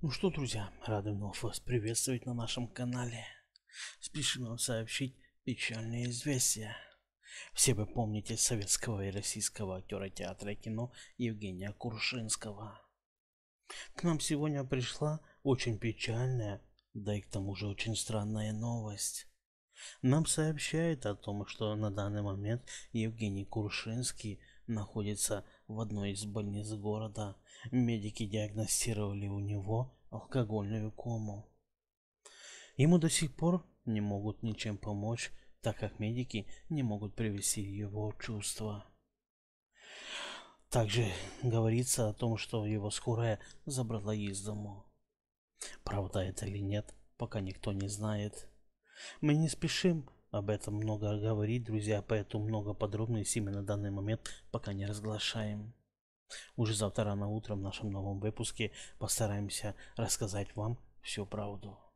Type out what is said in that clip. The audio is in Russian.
Ну что, друзья, рады вновь вас приветствовать на нашем канале. Спешим вам сообщить печальное известие. Все вы помните советского и российского актера театра и кино Евгения Куршинского. К нам сегодня пришла очень печальная, да и к тому же очень странная новость. Нам сообщают о том, что на данный момент Евгений Куршинский находится в одной из больниц города. Медики диагностировали у него алкогольную кому. Ему до сих пор не могут ничем помочь, так как медики не могут привести его в чувство. Также говорится о том, что его скорая забрала из дому. Правда это или нет, пока никто не знает. Мы не спешим об этом много говорить, друзья, поэтому много подробностей мы на данный момент пока не разглашаем. Уже завтра на утром в нашем новом выпуске постараемся рассказать вам всю правду.